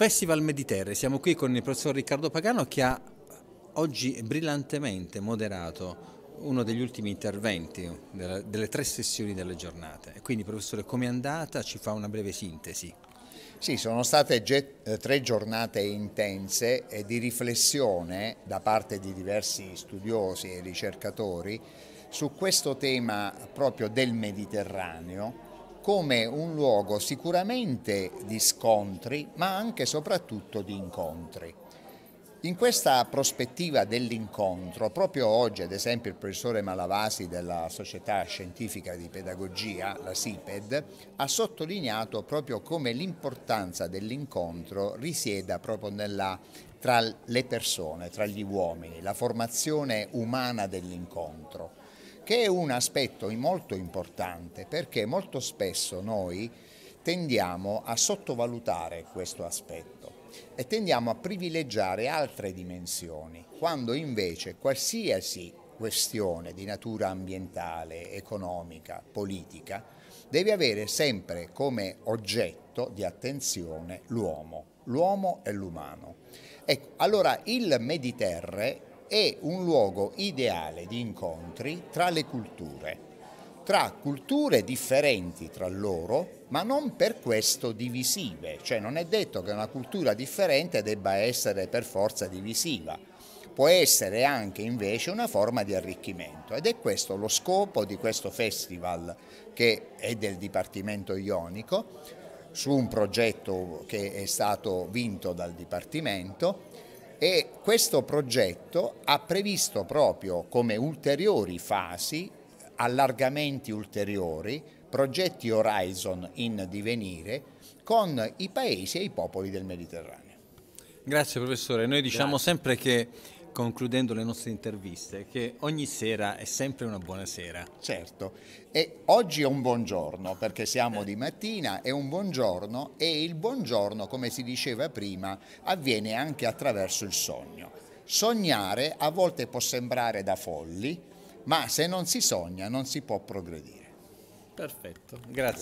Festival Mediterre, siamo qui con il professor Riccardo Pagano che ha oggi brillantemente moderato uno degli ultimi interventi delle tre sessioni delle giornate. Quindi professore, com'è andata? Ci fa una breve sintesi. Sì, sono state eh, tre giornate intense di riflessione da parte di diversi studiosi e ricercatori su questo tema proprio del Mediterraneo come un luogo sicuramente di scontri, ma anche e soprattutto di incontri. In questa prospettiva dell'incontro, proprio oggi ad esempio il professore Malavasi della Società Scientifica di Pedagogia, la SIPED, ha sottolineato proprio come l'importanza dell'incontro risieda proprio nella, tra le persone, tra gli uomini, la formazione umana dell'incontro che è un aspetto molto importante perché molto spesso noi tendiamo a sottovalutare questo aspetto e tendiamo a privilegiare altre dimensioni, quando invece qualsiasi questione di natura ambientale, economica, politica, deve avere sempre come oggetto di attenzione l'uomo, l'uomo e l'umano. Ecco, allora il Mediterre è un luogo ideale di incontri tra le culture, tra culture differenti tra loro, ma non per questo divisive, cioè non è detto che una cultura differente debba essere per forza divisiva, può essere anche invece una forma di arricchimento ed è questo lo scopo di questo festival che è del Dipartimento Ionico, su un progetto che è stato vinto dal Dipartimento e questo progetto ha previsto proprio come ulteriori fasi, allargamenti ulteriori, progetti Horizon in divenire con i paesi e i popoli del Mediterraneo. Grazie professore, noi diciamo Grazie. sempre che concludendo le nostre interviste, che ogni sera è sempre una buona sera. Certo, e oggi è un buongiorno perché siamo di mattina, è un buongiorno e il buongiorno, come si diceva prima, avviene anche attraverso il sogno. Sognare a volte può sembrare da folli, ma se non si sogna non si può progredire. Perfetto, grazie.